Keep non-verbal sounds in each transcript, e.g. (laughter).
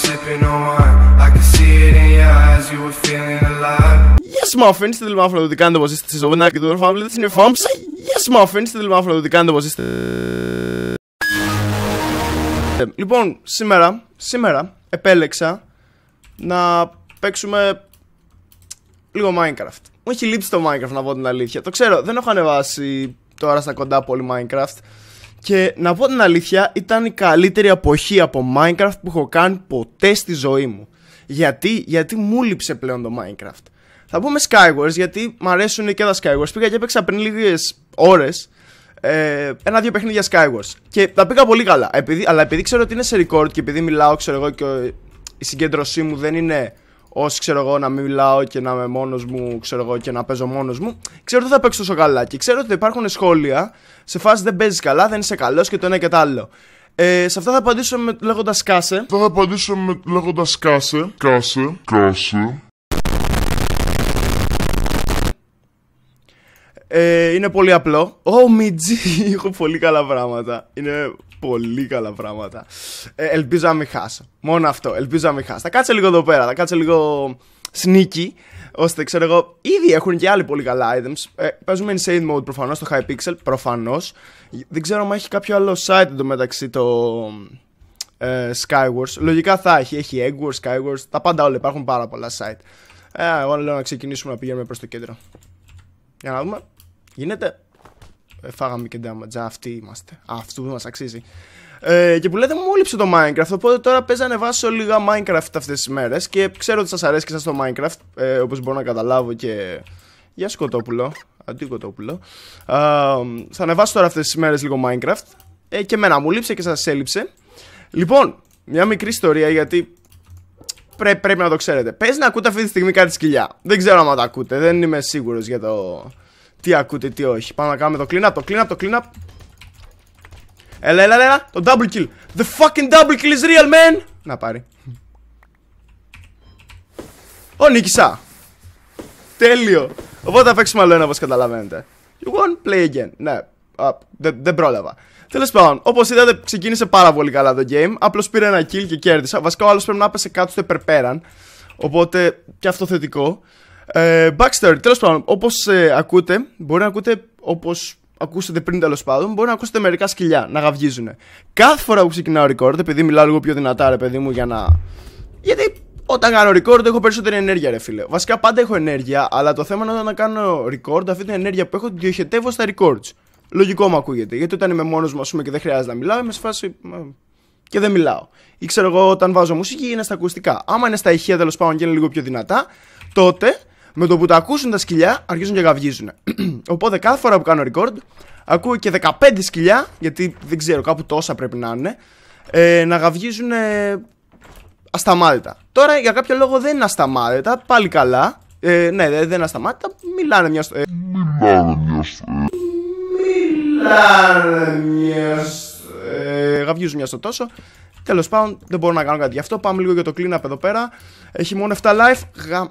sipping on wine. I could see it in your eyes, you were feeling alive. Yes, my friends, the little flow, the candle that was this is over now. Get the family, that's in your farm. Say, yes, my friends, the little flow, the candle was just. Λοιπόν, σήμερα, σήμερα επέλεξα να παίξουμε λίγο Minecraft. Μου έχει λείψει το Minecraft να πω την αλήθεια. Το ξέρω, δεν έχω ανεβάσει τώρα στα κοντά πολύ Minecraft. Και να πω την αλήθεια, ήταν η καλύτερη αποχή από Minecraft που έχω κάνει ποτέ στη ζωή μου. Γιατί, γιατί μου λείψε πλέον το Minecraft. Θα πούμε Skywars γιατί μου αρέσουν και τα Skywars. Πήγα και έπαιξα πριν λίγες ώρες ε, ένα-δύο παιχνίδια Skywars. Και τα πήγα πολύ καλά. Επειδή, αλλά επειδή ξέρω ότι είναι σε record και επειδή μιλάω, ξέρω εγώ, και η συγκέντρωσή μου δεν είναι Όσοι ξέρω εγώ να μην μιλάω και να είμαι μόνος μου ξέρω εγώ, και να παίζω μόνος μου ξέρω ότι θα παίξω τόσο καλά και ξέρω ότι υπάρχουν σχόλια σε φάση δεν παίζεις καλά, δεν είσαι καλός και το ένα και το άλλο ε, σε αυτά θα απαντήσω με λέγοντας κάσε. Θα απαντήσω με λέγοντας κάσε. Κάσε. Κάσε. Ε, είναι πολύ απλό. Ω, oh, Μιτζή, (laughs) έχω πολύ καλά πράγματα. Είναι πολύ καλά πράγματα. Ε, ελπίζω να μην χάσω. Μόνο αυτό. Ελπίζω να μην χάσω. Θα κάτσω λίγο εδώ πέρα. Θα κάτσω λίγο sneaky. Ώστε ξέρω εγώ, ήδη έχουν και άλλοι πολύ καλά items. Ε, παίζουμε insane mode προφανώς στο pixel Προφανώς. Δεν ξέρω αν έχει κάποιο άλλο site μεταξύ το. Ε, Skywars. Λογικά θα έχει. Έχει Eggwars, Skywars. Τα πάντα όλα. Υπάρχουν πάρα πολλά site. Ε, εγώ λέω να ξεκινήσουμε να πηγαίνουμε προς το κέντρο. Για να δούμε. Γίνεται. Ε, φάγαμε και damage, αυτοί είμαστε. Αυτού μας αξίζει. Ε, και που λέτε μου όλυψε το Minecraft. Οπότε τώρα παίζει να ανεβάσω λίγα Minecraft αυτές τις μέρες. Και ξέρω ότι σας αρέσει και σας το Minecraft. Ε, Όπως μπορώ να καταλάβω και. Γεια Σκοτόπουλο. Αντί Κοτόπουλο. Ε, θα ανεβάσω τώρα αυτές τις μέρες λίγο Minecraft. Ε, και μένα, μου λείψε και σας έλειψε. Λοιπόν, μια μικρή ιστορία γιατί πρέ, πρέπει να το ξέρετε. Πες να ακούτε αυτή τη στιγμή κάτι σκυλιά. Δεν ξέρω αν τα ακούτε, δεν είμαι σίγουρος για το, τι ακούτε, τι όχι. Πάμε να κάνουμε το clean up, το clean up, το clean up. Έλα, έλα, έλα. Το double kill. The fucking double kill is real, man. Να πάρει. Ω, νίκησα. Τέλειο. Οπότε θα παίξουμε άλλο ένα, όπως καταλαβαίνετε. You won't play again. Ναι, δεν πρόλαβα. Τέλος πάντων, όπως είδατε, ξεκίνησε πάρα πολύ καλά το game. Απλώς πήρε ένα kill και κέρδισα. Βασικά, ο άλλος πρέπει να πέσει κάτω στο υπερπέραν. Οπότε και αυτό θετικό. Ε, backstory, τέλος πάντων, όπως ε, ακούτε, μπορεί να ακούτε όπως ακούσατε πριν τέλος πάντων, μπορεί να ακούσετε μερικά σκυλιά να γαυγίζουν. Κάθε φορά που ξεκινάω record, επειδή μιλάω λίγο πιο δυνατά, ρε παιδί μου, για να. Γιατί όταν κάνω record έχω περισσότερη ενέργεια, ρε φίλε. Βασικά πάντα έχω ενέργεια, αλλά το θέμα είναι όταν κάνω record, αυτή την ενέργεια που έχω την διοχετεύω στα records. Λογικό μου ακούγεται. Γιατί όταν είμαι μόνος μου, ας πούμε, και δεν χρειάζεται να μιλάω, είμαι σε φάση. και δεν μιλάω. Ή ξέρω εγώ, όταν βάζω μουσική είναι στα ακουστικά. Άμα είναι στα ηχεία τέλος πάντων και είναι λίγο πιο δυνατά, τότε με το που τα ακούσουν τα σκυλιά αρχίζουν και γαυγίζουν. (clears throat) Οπότε κάθε φορά που κάνω record ακούω και 15 σκυλιά, γιατί δεν ξέρω, κάπου τόσα πρέπει να είναι, ε, να γαυγίζουν ε, ασταμάτητα. Τώρα για κάποιο λόγο δεν είναι ασταμάτητα, πάλι καλά. Ε, ναι, δεν είναι ασταμάτητα, μιλάνε μια στο. μιλάνε μια στο. μιλάνε γαυγίζουν ε, μια στο τόσο. Τέλος πάντων, δεν μπορώ να κάνω κάτι γι' αυτό. Πάμε λίγο για το cleanup εδώ πέρα. Έχει μόνο 7 life. Γα...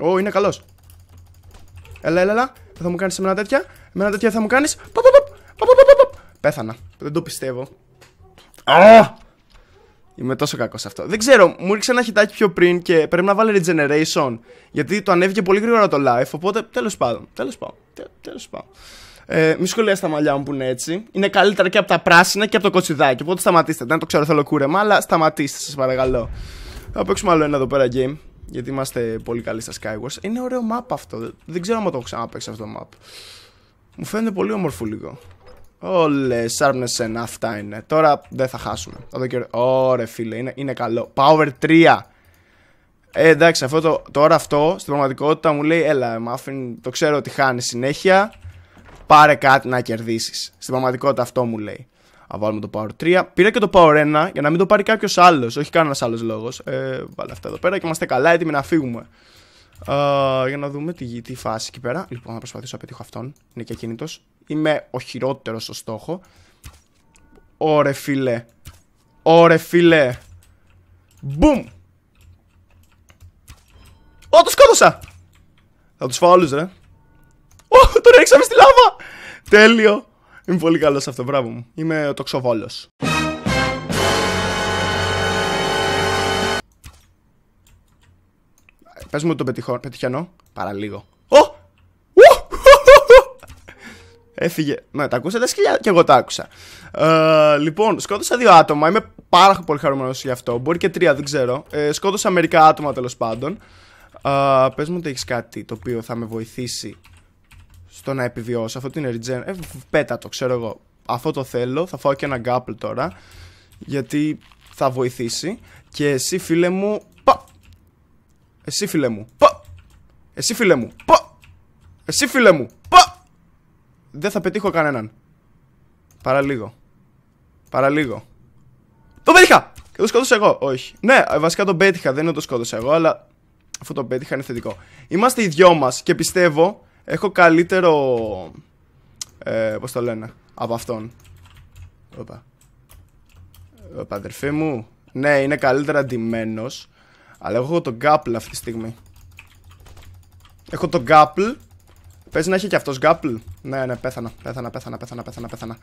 Ω, είναι καλός. Έλα, έλα, έλα. Θα μου κάνεις εμένα τέτοια. Εμένα τέτοια θα μου κάνεις. Πέθανα. Δεν το πιστεύω. Α! Είμαι τόσο κακός αυτό. Δεν ξέρω, μου ήρθε ένα χιτάκι πιο πριν και πρέπει να βάλει regeneration. Γιατί το ανέβηκε πολύ γρήγορα το life. Οπότε τέλος πάντων. Τέλος πάντων. Τέλος πάντων. Ε, μη σχολιάσετε τα μαλλιά μου που είναι έτσι. Είναι καλύτερα και από τα πράσινα και από το κοτσιδάκι. Οπότε σταματήστε. Δεν το ξέρω, θέλω κούρεμα, αλλά σταματήστε, σας παρακαλώ. Θα παίξουμε άλλο ένα εδώ πέρα game γιατί είμαστε πολύ καλοί στα Skywars. Είναι ωραίο map αυτό. Δεν ξέρω αν το έχω ξαναπέξει αυτό το map. Μου φαίνεται πολύ όμορφο λίγο. Όλες, Σάρμνεσεν, αυτά είναι. Τώρα δεν θα χάσουμε. το Ωρε φίλε, είναι, είναι καλό. Power 3. Ε, εντάξει, αυτό το, τώρα αυτό στην πραγματικότητα μου λέει: Έλα, Μάφιν, το ξέρω ότι χάνει συνέχεια. Πάρε κάτι να κερδίσεις. Στην πραγματικότητα αυτό μου λέει. Θα βάλουμε το Power 3. Πήρα και το Power 1 για να μην το πάρει κάποιος άλλος. Όχι κανένας άλλος λόγος. Ε, βάλε αυτά εδώ πέρα και είμαστε καλά, έτοιμοι να φύγουμε. για να δούμε τι, τι φάση εκεί πέρα. Λοιπόν, θα προσπαθήσω να πετύχω αυτόν. Είναι και κινητός. Είμαι ο χειρότερος στο στόχο. Ωρε φίλε. Ωρε φίλε. Μπουμ. Ω, το σκότωσα. Θα τους φάω όλους, ρε. Ω, τον ρίξαμε στη λάβα. Τέλειο. Είμαι πολύ καλός σε αυτό, μπράβο μου. Είμαι ο τοξοβόλος. Πες μου το πετυχό, πετυχαίνω. Παραλίγο. Ω! Έφυγε. Ναι, τα ακούσατε σκυλιά και εγώ τα άκουσα. Ε, λοιπόν, σκότωσα δύο άτομα. Είμαι πάρα πολύ χαρούμενος γι' αυτό. Μπορεί και τρία, δεν ξέρω. Ε, σκότωσα μερικά άτομα τέλος πάντων. Ε, Πες μου ότι έχεις κάτι το οποίο θα με βοηθήσει στο να επιβιώσω. Αυτό είναι regen. Ε, πέτα το, ξέρω εγώ. Αυτό το θέλω. Θα φάω και ένα γκάπλ τώρα. Γιατί θα βοηθήσει. Και εσύ φίλε μου. Πα! Εσύ φίλε μου. Πα! Εσύ φίλε μου. Πα! Εσύ φίλε μου. Πα! Δεν θα πετύχω κανέναν. Παρά λίγο. Παρά λίγο. Το πέτυχα! Και το σκότωσα εγώ. Όχι. Ναι, ε, βασικά τον πέτυχα. Δεν είναι το σκότωσα εγώ, αλλά αυτό τον πέτυχα είναι θετικό. Είμαστε οι δυο μας και πιστεύω έχω καλύτερο. Ε, Πώς το λένε, από αυτόν. Οπα. Οπα, αδερφέ μου. Ναι, είναι καλύτερα αντιμένο. Αλλά έχω τον γκάπλ αυτή τη στιγμή. Έχω τον γκάπλ. Πες να έχει και αυτός γκάπλ. Ναι, ναι, πέθανα. Πέθανα, πέθανα, πέθανα, πέθανα. πέθανα.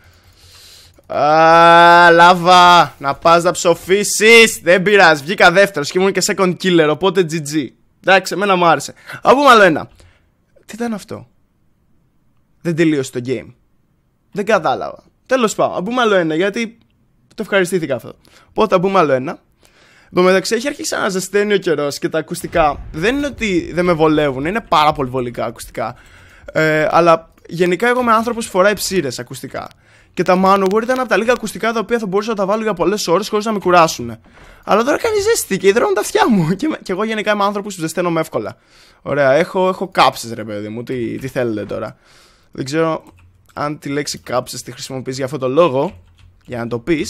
λάβα! Να πας να ψοφήσεις! Δεν πειράζει, βγήκα δεύτερος και ήμουν και second killer, οπότε GG. Εντάξει, εμένα μου άρεσε. Από πούμε άλλο ένα. Τι ήταν αυτό. Δεν τελείωσε το game. Δεν κατάλαβα. Τέλος πάω. Α πούμε άλλο ένα, γιατί το ευχαριστήθηκα αυτό. Οπότε, α πούμε άλλο ένα. Εν μεταξύ, έχει αρχίσει να ζεσταίνει ο καιρός και τα ακουστικά δεν είναι ότι δεν με βολεύουν, είναι πάρα πολύ βολικά ακουστικά. Ε, αλλά γενικά, εγώ είμαι άνθρωπος που φοράει ψήρες ακουστικά και τα Manowar ήταν από τα λίγα ακουστικά τα οποία θα μπορούσα να τα βάλω για πολλές ώρες χωρίς να με κουράσουν. Αλλά τώρα κάνει ζέστη και υδρώνουν τα αυτιά μου. (laughs) Και, και εγώ γενικά είμαι άνθρωπος που με εύκολα. Ωραία, έχω, έχω κάψε ρε παιδί μου, τι, θέλετε τώρα. Δεν ξέρω αν τη λέξη κάψεις τη χρησιμοποιείς για αυτό το λόγο, για να το πεις,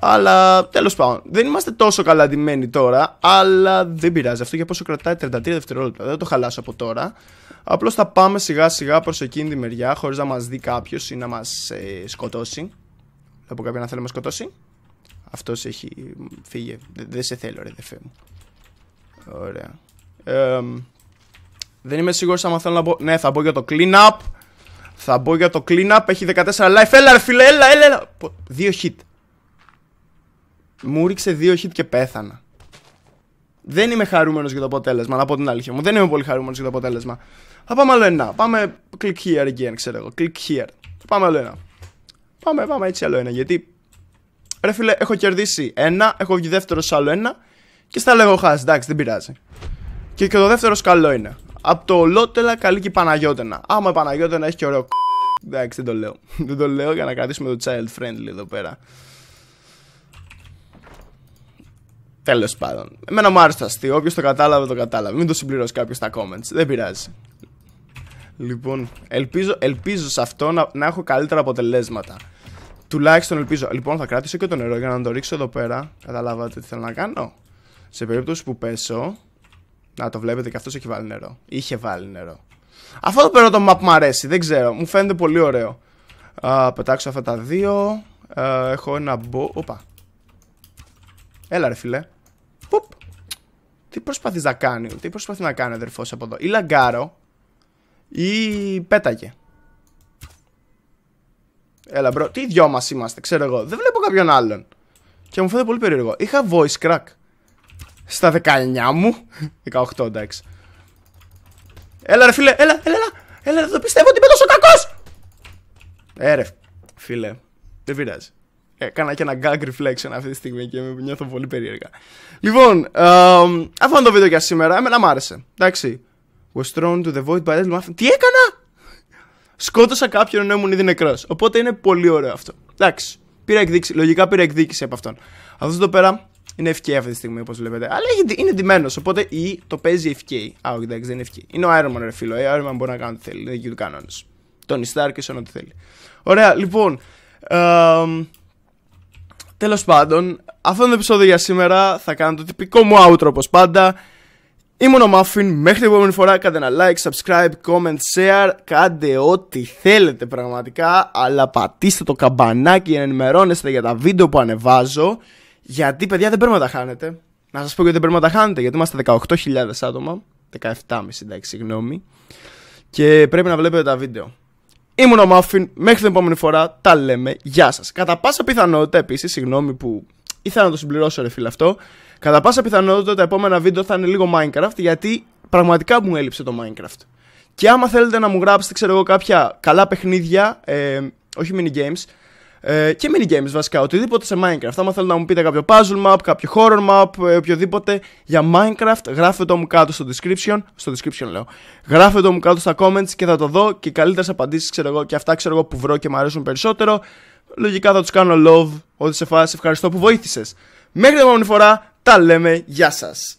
αλλά τέλος πάντων, δεν είμαστε τόσο καλά αντιμένοι τώρα, αλλά δεν πειράζει. Αυτό για πόσο κρατάει 33 δευτερόλεπτα. Δεν το χαλάσω από τώρα. Απλώς θα πάμε σιγά σιγά προς εκείνη τη μεριά, χωρίς να μας δει κάποιος ή να μας ε, σκοτώσει. Θα πω κάποιον να θέλει να μας σκοτώσει. Αυτός έχει. φύγει. Δεν σε θέλω, ρε, δε μου. Ωραία. Ε, δεν είμαι σίγουρος αν θέλω να μπω. Ναι, θα μπω για το clean up. Θα μπω για το clean up. Έχει 14 life. Έλα, ρε φίλε, έλα, έλα. έλα. 2 hit μου ρίξε δύο hit και πέθανα. Δεν είμαι χαρούμενος για το αποτέλεσμα, να πω την αλήθεια μου. Δεν είμαι πολύ χαρούμενος για το αποτέλεσμα. Θα πάμε άλλο ένα. Πάμε click here again, ξέρω εγώ. Click here. Θα πάμε άλλο ένα. Πάμε, πάμε έτσι άλλο ένα. Γιατί ρε φίλε, έχω κερδίσει ένα, έχω βγει δεύτερο σε άλλο ένα και στα λέγω χάσει. Εντάξει, δεν πειράζει. Και, και το δεύτερο καλό είναι. Από το Λότελα καλή και η Παναγιώτενα. Άμα η Παναγιώτενα έχει και ωραίο Εντάξει, δεν το λέω. (laughs) δεν το λέω για να κρατήσουμε το child friendly εδώ πέρα. Τέλος πάντων. Εμένα μου άρεσε το αστείο. Όποιος το κατάλαβε, το κατάλαβε. Μην το συμπληρώσει κάποιος στα comments. Δεν πειράζει. Λοιπόν, ελπίζω, ελπίζω σε αυτό να, να έχω καλύτερα αποτελέσματα. Τουλάχιστον ελπίζω. Λοιπόν, θα κράτησω και το νερό για να το ρίξω εδώ πέρα. Καταλάβατε τι θέλω να κάνω. Σε περίπτωση που πέσω. Να το βλέπετε και αυτός έχει βάλει νερό. Είχε βάλει νερό. Αυτό το πέρα το map μου αρέσει. Δεν ξέρω. Μου φαίνεται πολύ ωραίο. Α, πετάξω αυτά τα δύο. Α, έχω ένα μπο. Οπα. Έλα, ρε φιλέ. Πουπ Τι προσπαθείς να κάνει, τι προσπαθεί να κάνει ο αδερφός από εδώ. Ή λαγκάρο, ή πέταγε. Έλα μπρο, τι δυο μας είμαστε, ξέρω εγώ. Δεν βλέπω κάποιον άλλον. Και μου φαίνεται πολύ περίεργο. Είχα voice crack. Στα 19 μου. 18 (laughs) εντάξει. Έλα ρε φίλε, έλα, έλα, έλα. Έλα, δεν το πιστεύω ότι είμαι τόσο κακός! Έρε, ε, φίλε, δεν πειράζει. Έκανα και ένα gag reflection αυτή τη στιγμή και νιώθω πολύ περίεργα. Λοιπόν, um, αυτό είναι το βίντεο για σήμερα. Εμένα μ' άρεσε. Εντάξει. Was thrown to the void by the Τι έκανα! Σκότωσα κάποιον ενώ ήμουν ήδη νεκρός. Οπότε είναι πολύ ωραίο αυτό. Εντάξει. Πήρα εκδίκηση. Λογικά πήρα εκδίκηση από αυτόν. Αυτό εδώ πέρα είναι FK αυτή τη στιγμή, όπως βλέπετε. Αλλά είναι εντυμένο. Οπότε ή το παίζει FK. Α, όχι, εντάξει, δεν είναι FK. Είναι ο Iron Man, ρε φίλο. Ο ε, Iron Man μπορεί να κάνει ό,τι θέλει. Δεν έχει του κανόνες. Τον Ιστάρ και ό,τι θέλει. Ωραία, λοιπόν. Um, Τέλος πάντων, αυτό είναι το επεισόδιο για σήμερα. Θα κάνω το τυπικό μου outro όπως πάντα. Ήμουν ο Muffin, μέχρι την επόμενη φορά κάντε ένα like, subscribe, comment, share, κάντε ό,τι θέλετε πραγματικά, αλλά πατήστε το καμπανάκι για να ενημερώνεστε για τα βίντεο που ανεβάζω, γιατί παιδιά δεν πρέπει να τα χάνετε. Να σας πω γιατί δεν πρέπει να τα χάνετε, γιατί είμαστε 18.000 άτομα, 17.500 εντάξει, συγγνώμη, και πρέπει να βλέπετε τα βίντεο. Ήμουν ο Μάφιν. Μέχρι την επόμενη φορά τα λέμε. Γεια σας. Κατά πάσα πιθανότητα επίσης, συγγνώμη που ήθελα να το συμπληρώσω, ρε φίλε αυτό. Κατά πάσα πιθανότητα τα επόμενα βίντεο θα είναι λίγο Minecraft γιατί πραγματικά μου έλειψε το Minecraft. Και άμα θέλετε να μου γράψετε, ξέρω εγώ, κάποια καλά παιχνίδια, ε, όχι mini games, ε, και mini games βασικά, οτιδήποτε σε Minecraft. Άμα θέλετε να μου πείτε κάποιο puzzle map, κάποιο horror map, ε, οποιοδήποτε για Minecraft, γράφετε το μου κάτω στο description. Στο description λέω. γράφετε το μου κάτω στα comments και θα το δω και καλύτερες απαντήσεις ξέρω εγώ και αυτά ξέρω εγώ που βρω και μου αρέσουν περισσότερο. Λογικά θα τους κάνω love, ότι σε φάση ευχαριστώ που βοήθησες. Μέχρι την επόμενη φορά, τα λέμε, γεια σας.